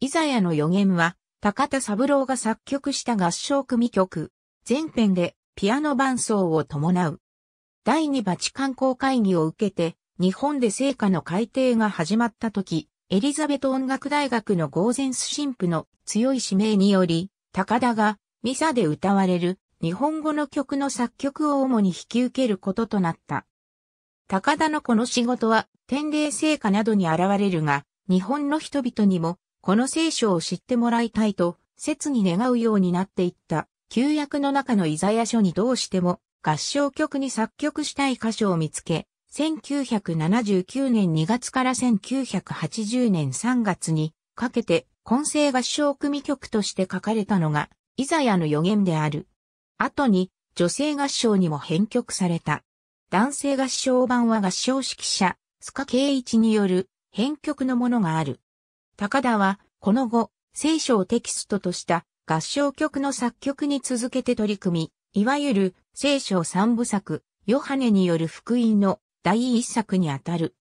イザヤの予言は、高田三郎が作曲した合唱組曲、前編でピアノ伴奏を伴う。第二バチカン公会議を受けて、日本で聖歌の改定が始まった時、エリザベト音楽大学のゴーゼンス神父の強い指名により、高田がミサで歌われる日本語の曲の作曲を主に引き受けることとなった。高田のこの仕事は天霊聖歌などに現れるが、日本の人々にもこの聖書を知ってもらいたいと、切に願うようになっていった、旧約の中のイザヤ書にどうしても、合唱曲に作曲したい箇所を見つけ、1979年2月から1980年3月にかけて、混成合唱組曲として書かれたのが、イザヤの予言である。後に、女性合唱にも編曲された。男性合唱版は合唱指揮者、スカケイイチによる編曲のものがある。高田は、この後、聖書をテキストとした合唱曲の作曲に続けて取り組み、いわゆる聖書三部作、ヨハネによる福音の第一作にあたる。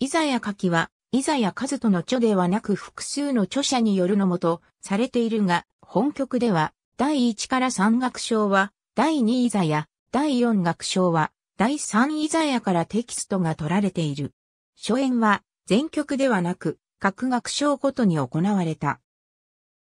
イザヤ書きは、イザヤカズとの著ではなく複数の著者によるのもとされているが、本曲では、第一から三楽章は、第二イザヤ、第四楽章は、第三イザヤからテキストが取られている。初演は、全曲ではなく、各学章ごとに行われた。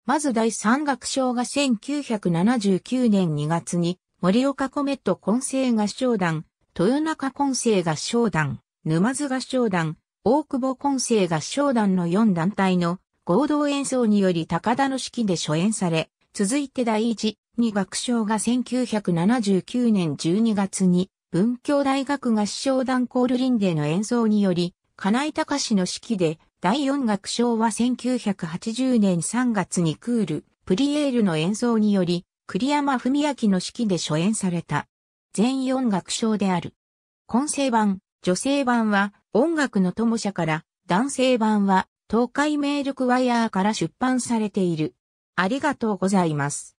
まず第3学章が1979年2月に、森岡コメット混成合唱団、豊中混成合唱団、沼津合唱団、大久保混成合唱団の4団体の合同演奏により高田の式で初演され、続いて第1、2学章が1979年12月に、文教大学合唱団コールリンでの演奏により、金井隆の式で第4楽章は1980年3月にクール、プリエールの演奏により、栗山文明の指揮で初演された。全四楽章である。混声版、女性版は音楽の友社から、男性版は東海メールクワイヤーから出版されている。ありがとうございます。